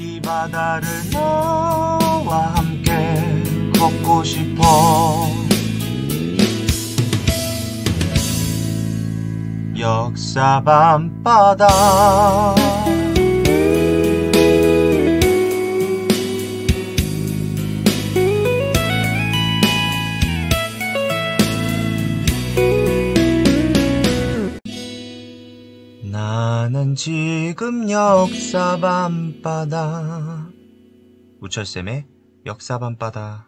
이 바다를 너와 함께 걷고 싶어 역사 밤바다 나는 지금 역사 밤바다 우철쌤의 역사 밤바다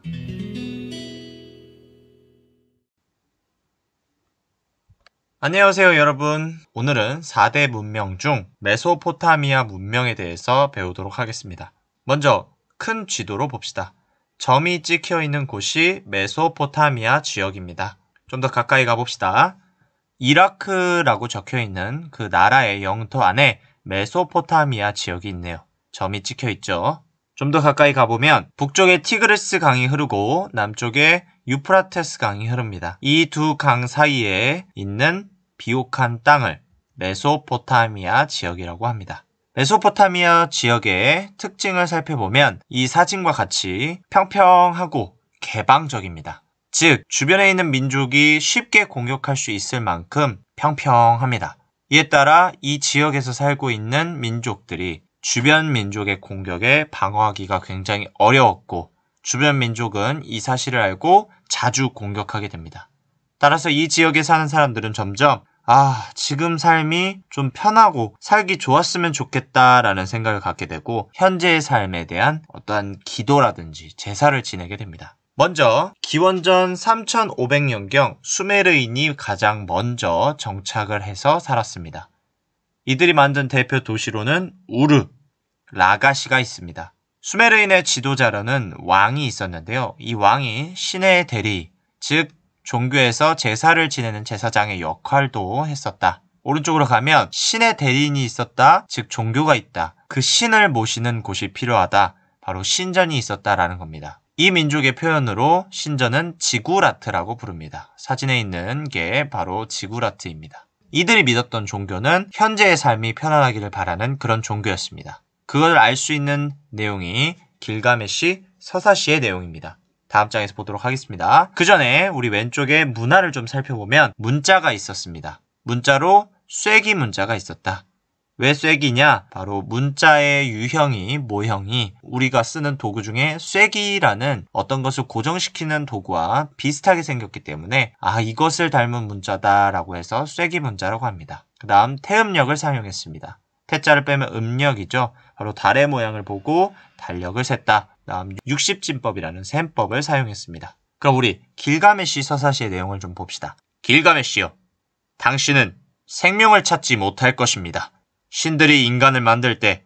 안녕하세요 여러분 오늘은 4대 문명 중 메소포타미아 문명에 대해서 배우도록 하겠습니다 먼저 큰 지도로 봅시다 점이 찍혀 있는 곳이 메소포타미아 지역입니다 좀 더 가까이 가봅시다 이라크라고 적혀 있는 그 나라의 영토 안에 메소포타미아 지역이 있네요. 점이 찍혀 있죠. 좀 더 가까이 가보면 북쪽에 티그리스 강이 흐르고 남쪽에 유프라테스 강이 흐릅니다. 이 두 강 사이에 있는 비옥한 땅을 메소포타미아 지역이라고 합니다. 메소포타미아 지역의 특징을 살펴보면 이 사진과 같이 평평하고 개방적입니다. 즉, 주변에 있는 민족이 쉽게 공격할 수 있을 만큼 평평합니다. 이에 따라 이 지역에서 살고 있는 민족들이 주변 민족의 공격에 방어하기가 굉장히 어려웠고, 주변 민족은 이 사실을 알고 자주 공격하게 됩니다. 따라서 이 지역에 사는 사람들은 점점 아, 지금 삶이 좀 편하고 살기 좋았으면 좋겠다라는 생각을 갖게 되고 현재의 삶에 대한 어떠한 기도라든지 제사를 지내게 됩니다. 먼저 기원전 3500년경 수메르인이 가장 먼저 정착을 해서 살았습니다. 이들이 만든 대표 도시로는 우르, 라가시가 있습니다. 수메르인의 지도자로는 왕이 있었는데요. 이 왕이 신의 대리, 즉 종교에서 제사를 지내는 제사장의 역할도 했었다. 오른쪽으로 가면 신의 대리인이 있었다, 즉 종교가 있다. 그 신을 모시는 곳이 필요하다. 바로 신전이 있었다라는 겁니다. 이 민족의 표현으로 신전은 지구라트라고 부릅니다. 사진에 있는 게 바로 지구라트입니다. 이들이 믿었던 종교는 현재의 삶이 편안하기를 바라는 그런 종교였습니다. 그걸 알 수 있는 내용이 길가메시 서사시의 내용입니다. 다음 장에서 보도록 하겠습니다. 그 전에 우리 왼쪽에 문화를 좀 살펴보면 문자가 있었습니다. 문자로 쐐기 문자가 있었다. 왜 쐐기냐? 바로 문자의 유형이 모형이 우리가 쓰는 도구 중에 쐐기라는 어떤 것을 고정시키는 도구와 비슷하게 생겼기 때문에 아 이것을 닮은 문자다라고 해서 쐐기 문자라고 합니다. 그 다음 태음력을 사용했습니다. 태자를 빼면 음력이죠. 바로 달의 모양을 보고 달력을 셌다. 다음 6 0진법이라는 셈법을 사용했습니다. 그럼 우리 길가메시 서사시의 내용을 좀 봅시다. 길가메시요 당신은 생명을 찾지 못할 것입니다. 신들이 인간을 만들 때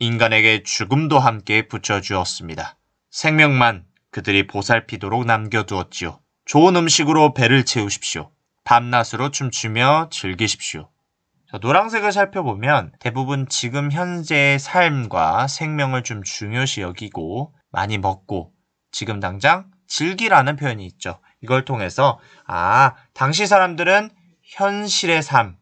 인간에게 죽음도 함께 붙여주었습니다. 생명만 그들이 보살피도록 남겨두었지요. 좋은 음식으로 배를 채우십시오. 밤낮으로 춤추며 즐기십시오. 노란색을 살펴보면 대부분 지금 현재의 삶과 생명을 좀 중요시 여기고 많이 먹고 지금 당장 즐기라는 표현이 있죠. 이걸 통해서 아 당시 사람들은 현실의 삶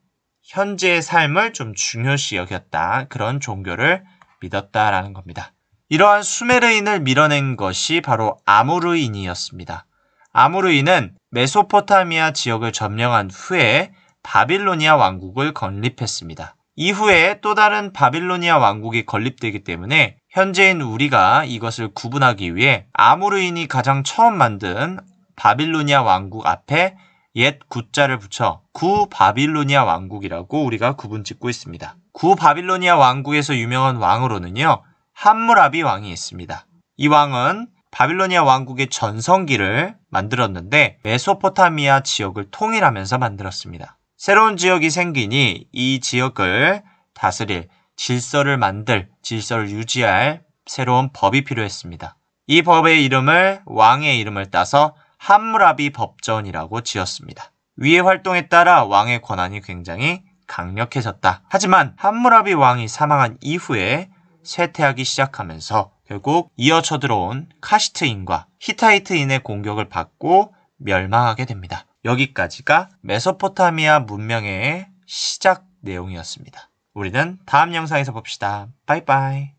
현재의 삶을 좀 중요시 여겼다. 그런 종교를 믿었다라는 겁니다. 이러한 수메르인을 밀어낸 것이 바로 아무르인이었습니다. 아무르인은 메소포타미아 지역을 점령한 후에 바빌로니아 왕국을 건립했습니다. 이후에 또 다른 바빌로니아 왕국이 건립되기 때문에 현재인 우리가 이것을 구분하기 위해 아무르인이 가장 처음 만든 바빌로니아 왕국 앞에 옛 구자를 붙여 구 바빌로니아 왕국이라고 우리가 구분 짓고 있습니다. 구 바빌로니아 왕국에서 유명한 왕으로는요. 함무라비 왕이 있습니다. 이 왕은 바빌로니아 왕국의 전성기를 만들었는데 메소포타미아 지역을 통일하면서 만들었습니다. 새로운 지역이 생기니 이 지역을 다스릴 질서를 만들 질서를 유지할 새로운 법이 필요했습니다. 이 법의 이름을 왕의 이름을 따서 함무라비 법전이라고 지었습니다. 위의 활동에 따라 왕의 권한이 굉장히 강력해졌다. 하지만 함무라비 왕이 사망한 이후에 쇠퇴하기 시작하면서 결국 이어 쳐들어온 카시트인과 히타이트인의 공격을 받고 멸망하게 됩니다. 여기까지가 메소포타미아 문명의 시작 내용이었습니다. 우리는 다음 영상에서 봅시다. 바이바이.